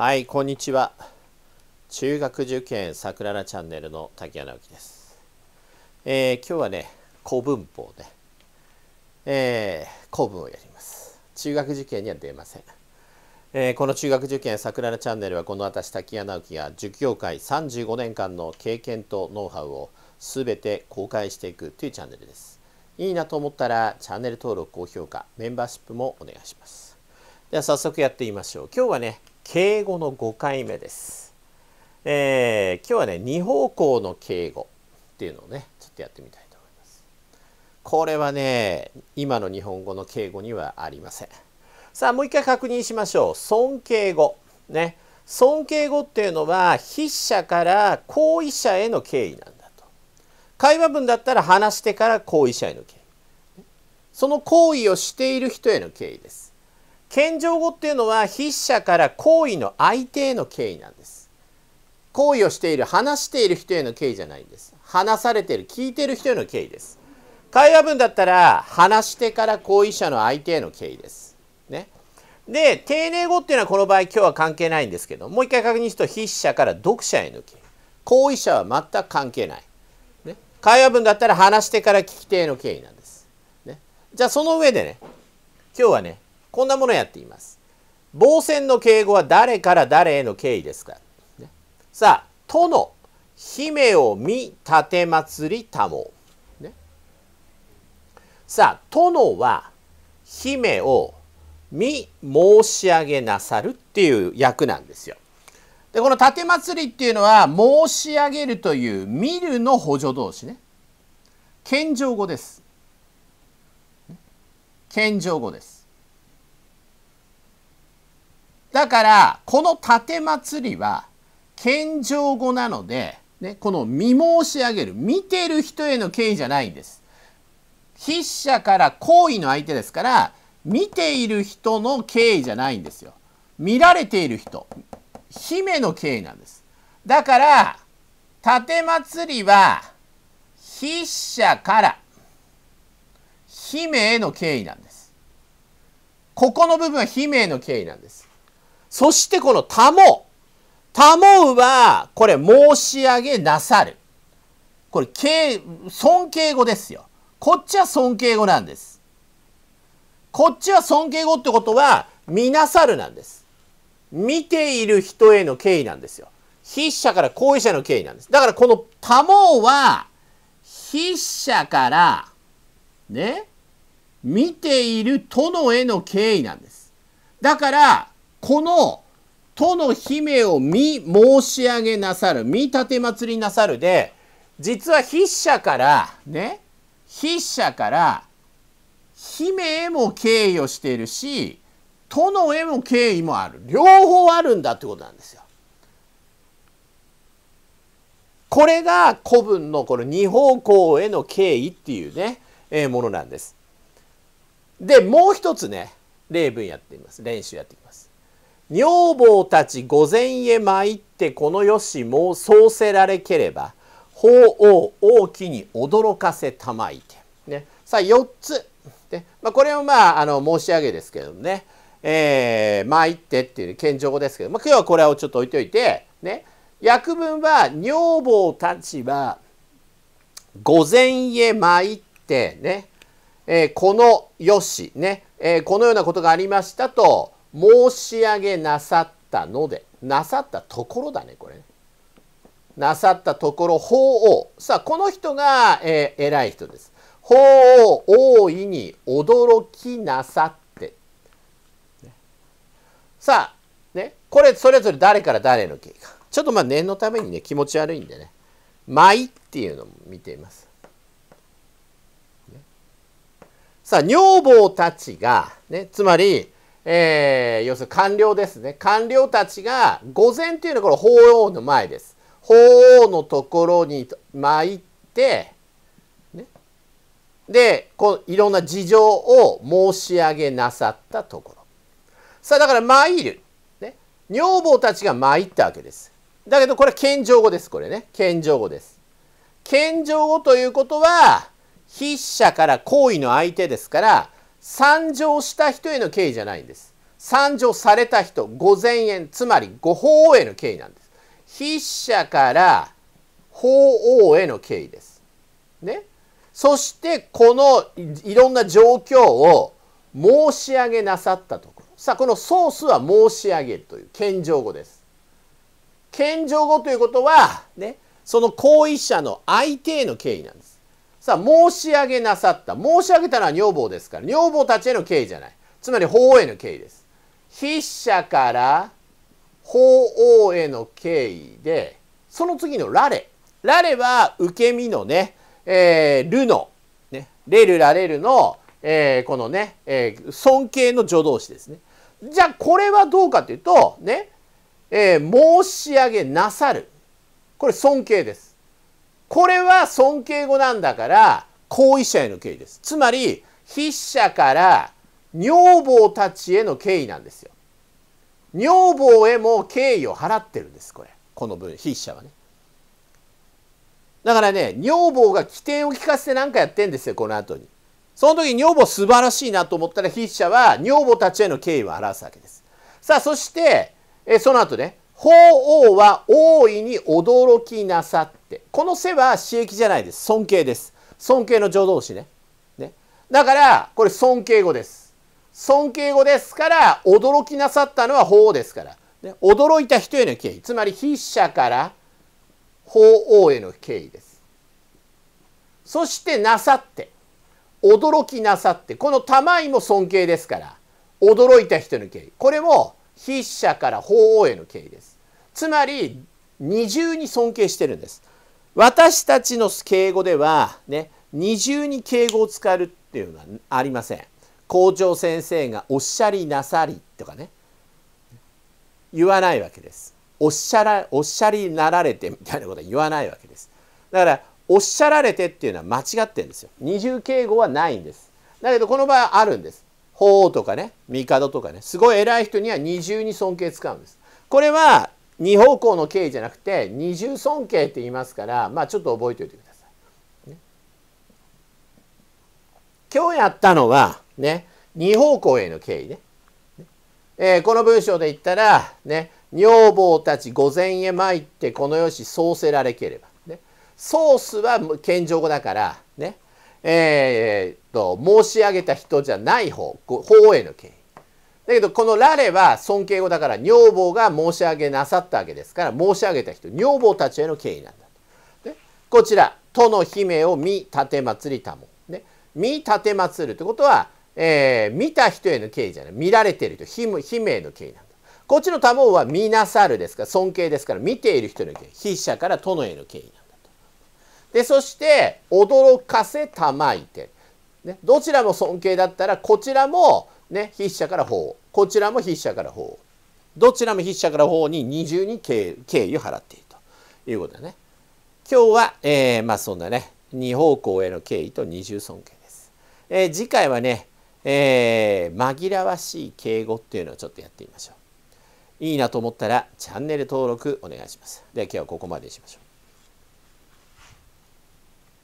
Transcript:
はい、こんにちは。中学受験さくららチャンネルの竹谷直樹です。えー、今日はね、古文法で、えー、古文をやります。中学受験には出ません。えー、この中学受験さくららチャンネルはこの私滝谷直樹が受業界35年間の経験とノウハウをすべて公開していくというチャンネルです。いいなと思ったらチャンネル登録、高評価、メンバーシップもお願いします。では早速やってみましょう。今日はね、敬語の5回目です。えー、今日はね、2方向の敬語っていうのをね、ちょっとやってみたいと思います。これはね、今の日本語の敬語にはありません。さあ、もう一回確認しましょう。尊敬語。ね。尊敬語っていうのは、筆者から行為者への敬意なんだと。会話文だったら話してから行為者への敬意。その行為をしている人への敬意です。謙譲語っていうのは筆者から行為の相手への敬意なんです行為をしている話している人への敬意じゃないんです話されている聞いている人への敬意です会話文だったら話してから行為者の相手への敬意ですねで丁寧語っていうのはこの場合今日は関係ないんですけどもう一回確認すると筆者から読者への敬意行為者は全く関係ない、ね、会話文だったら話してから聞き手への敬意なんです、ね、じゃあその上でね今日はねこんなものやっています。傍線の敬語は誰から誰への敬意ですか、ね、さあ、殿、姫を見立てりたもう、ね。さあ、殿は姫を見申し上げなさるっていう役なんですよ。で、この盾祭りっていうのは申し上げるという見るの補助動詞ね。謙譲語です。謙譲語です。だからこの盾祭りは謙譲語なので、ね、この見申し上げる見てる人への敬意じゃないんです。筆者から行為の相手ですから見ている人の敬意じゃないんですよ。見られている人姫の敬意なんです。だから盾祭りは筆者から姫への敬意なんです。ここの部分は姫への敬意なんです。そしてこのたもう。たもうは、これ、申し上げなさる。これ、敬、尊敬語ですよ。こっちは尊敬語なんです。こっちは尊敬語ってことは、見なさるなんです。見ている人への敬意なんですよ。筆者から行為者の敬意なんです。だからこのもう」は、筆者から、ね、見ている殿への敬意なんです。だから、この都の姫を見申し上げなさる見立て祭りなさるで実は筆者からね筆者から姫へも敬意をしているし殿へも敬意もある両方あるんだってことなんですよ。これが古文のこの二方向への敬意っていうね、えー、ものなんです。でもう一つね例文やってみます練習やっていきます。女房たち御前へ参ってこのよしもそうせられければ法王王きに驚かせたまいて、ね、さあ4つ、でまあ、これをまああの申し上げですけどね、えー、参ってっていう謙譲語ですけど、まあ、今日はこれをちょっと置いといて、ね、訳文は女房たちは御前へ参ってね、えー、このよしね、えー、このようなことがありましたと申し上げなさったのでなさったところだねこれねなさったところ法王さあこの人が、えー、偉い人です法王大いに驚きなさって、ね、さあねこれそれぞれ誰から誰の経過ちょっとまあ念のためにね気持ち悪いんでね「舞」っていうのも見ていますさあ女房たちが、ね、つまりえー、要するに官僚ですね官僚たちが御前というのはこれ法皇の前です法皇のところに参って、ね、でこいろんな事情を申し上げなさったところさあだから参る、ね、女房たちが参ったわけですだけどこれ謙譲語ですこれね謙譲語です謙譲語ということは筆者から行為の相手ですから参上した人への敬意じゃないんです参上された人御前縁つまり御法への敬意なんです筆者から法王への敬意ですねそしてこのいろんな状況を申し上げなさったところさあこのソースは申し上げるという謙譲語です謙譲語ということはねその行為者の相手への敬意なんですさあ、申し上げなさった。申し上げたのは女房ですから、女房たちへの敬意じゃない。つまり法への敬意です。筆者から法王への敬意で、その次のラレ。ラレは受け身のね、えー、ルの、ね、レルラレルの、えー、このね、えー、尊敬の助動詞ですね。じゃあこれはどうかというと、ね、えー、申し上げなさる。これ尊敬です。これは尊敬語なんだから行為者への敬意です。つまり筆者から女房たちへの敬意なんですよ。女房へも敬意を払ってるんですこれこの文、筆者はね。だからね女房が起点を聞かせて何かやってんですよこの後に。その時女房素晴らしいなと思ったら筆者は女房たちへの敬意を表すわけです。さあそしてえその後ね法王は大いに驚きなさって。この背は私益じゃないです。尊敬です。尊敬の助動詞ね。ね。だから、これ尊敬語です。尊敬語ですから、驚きなさったのは法王ですから。ね、驚いた人への敬意。つまり、筆者から法王への敬意です。そして、なさって。驚きなさって。この玉井も尊敬ですから、驚いた人の敬意。これも、筆者から法王への敬意ですつまり二重に尊敬してるんです私たちの敬語ではね二重に敬語を使うっていうのはありません校長先生が「おっしゃりなさり」とかね言わないわけですおっしゃらおっしゃりなられてみたいなことは言わないわけですだからおっしゃられてっていうのは間違ってるんですよ二重敬語はないんですだけどこの場合はあるんです法王とかね帝とかねすごい偉い人には二重に尊敬使うんです。これは二方向の敬意じゃなくて二重尊敬って言いますからまあちょっと覚えておいてください。ね、今日やったのはね二方向への敬意ね。えー、この文章で言ったらね女房たち御前へ参ってこの世しそうせられければ。ね、ソースは謙譲語だからねえー、と申し上げた人じゃない方法への敬意だけどこの「られ」は尊敬語だから女房が申し上げなさったわけですから申し上げた人女房たちへの敬意なんだ。こちら「との姫を見奉りたも」ね「見奉る」ってことは、えー、見た人への敬意じゃない見られてる人姫への敬意なんだ。こっちの「たも」は「見なさる」ですから尊敬ですから見ている人の敬意筆者から「殿への敬意なんだ。でそして驚かせたまいて、ね、どちらも尊敬だったらこちらも、ね、筆者から法こちらも筆者から法どちらも筆者から法に二重に敬意を払っているということだね。今日は、えー、まあそんなね二方向への敬意と二重尊敬です。えー、次回はね、えー、紛らわしい敬語っていうのをちょっとやってみましょう。いいなと思ったらチャンネル登録お願いします。では今日はここまでにしましょう。